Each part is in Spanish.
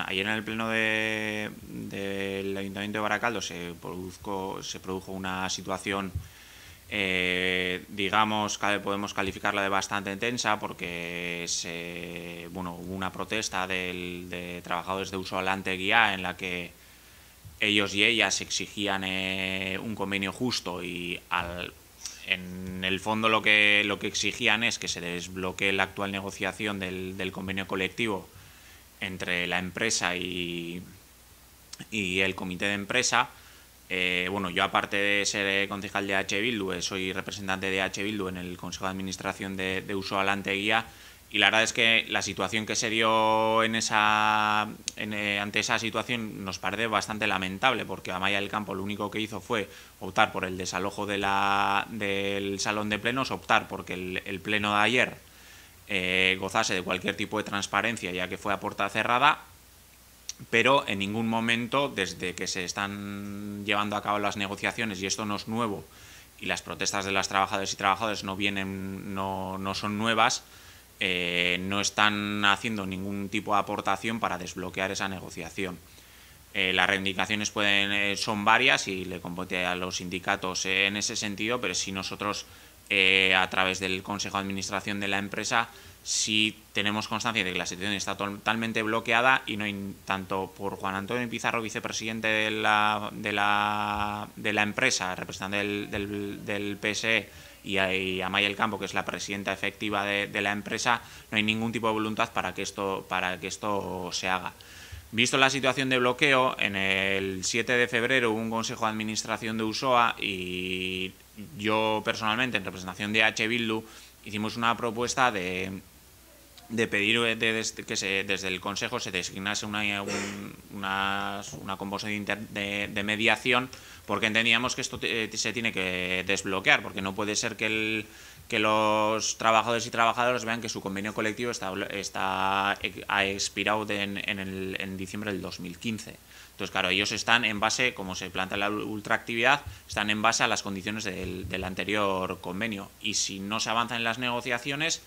ayer en el pleno del Ayuntamiento de Baracaldo se, se produjo una situación, eh, digamos, podemos calificarla de bastante intensa porque se, hubo una protesta de trabajadores de uso alante guía en la que ellos y ellas exigían eh, un convenio justo y en el fondo lo que, lo que exigían es que se desbloquee la actual negociación del convenio colectivo entre la empresa y, y el comité de empresa. Eh, bueno, yo aparte de ser eh, concejal de H. Bildu, eh, soy representante de H. Bildu en el Consejo de Administración de, de Uso Alante e Guía y la verdad es que la situación que se dio en esa, ante esa situación nos parece bastante lamentable porque Amaya del Campo lo único que hizo fue optar por el desalojo de la, del salón de plenos, optar porque el pleno de ayer eh, gozase de cualquier tipo de transparencia, ya que fue a puerta cerrada, pero en ningún momento, desde que se están llevando a cabo las negociaciones, y esto no es nuevo, y las protestas de las trabajadoras y trabajadores no, vienen, no, son nuevas, eh, no están haciendo ningún tipo de aportación para desbloquear esa negociación. Eh, las reivindicaciones pueden, son varias y le compete a los sindicatos en ese sentido, pero si nosotros eh, a través del Consejo de Administración de la empresa si tenemos constancia de que la situación está totalmente bloqueada y no hay, tanto por Juan Antonio Pizarro, vicepresidente de la, de la, de la empresa, representante del, del, PSE, y a, Maya el Campo, que es la presidenta efectiva de, de, la empresa, no hay ningún tipo de voluntad para que esto, para que esto se haga. Visto la situación de bloqueo, en el 7 de febrero hubo un consejo de administración de USOA y yo personalmente, en representación de H. Bildu, hicimos una propuesta de, pedir eh, que desde el consejo se designase una, una, composición de, mediación porque entendíamos que esto eh, se tiene que desbloquear, porque no puede ser que el, que los trabajadores y trabajadoras vean que su convenio colectivo está, eh, ha expirado en, en, diciembre del 2015. Entonces, claro, ellos están en base, como se plantea la ultraactividad, están en base a las condiciones del, anterior convenio. Y si no se avanza en las negociaciones,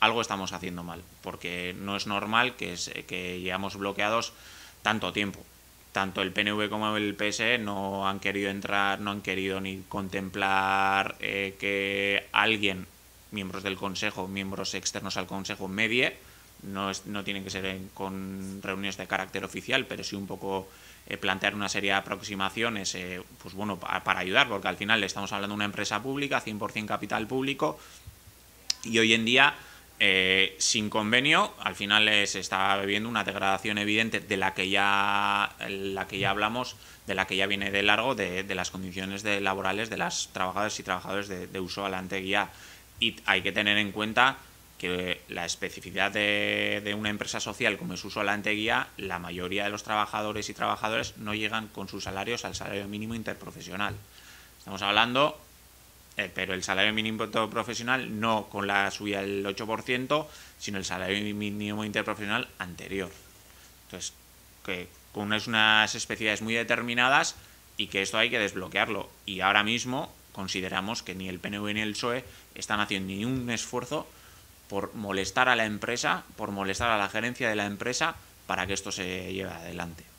algo estamos haciendo mal, porque no es normal que, que llevamos bloqueados tanto tiempo tanto el PNV como el PSE no han querido entrar, no han querido ni contemplar eh, que alguien, miembros del Consejo, miembros externos al Consejo, medie. No, es, no tienen que ser con reuniones de carácter oficial, pero sí un poco eh, plantear una serie de aproximaciones eh, pues bueno, para ayudar, porque al final le estamos hablando de una empresa pública, 100% capital público, y hoy en día eh, sin convenio, al final se está viviendo una degradación evidente de la que ya, la que ya hablamos, de la que ya viene de largo, de, las condiciones de laborales de las trabajadoras y trabajadores de, uso a guía. Y hay que tener en cuenta que la especificidad de, una empresa social como es uso alante guía, la mayoría de los trabajadores y trabajadoras no llegan con sus salarios al salario mínimo interprofesional. Estamos hablando eh, pero el salario mínimo interprofesional no con la subida del 8%, sino el salario mínimo interprofesional anterior. Entonces, que con unas, unas especialidades muy determinadas y que esto hay que desbloquearlo. Y ahora mismo consideramos que ni el PNV ni el PSOE están haciendo ningún esfuerzo por molestar a la empresa, por molestar a la gerencia de la empresa para que esto se lleve adelante.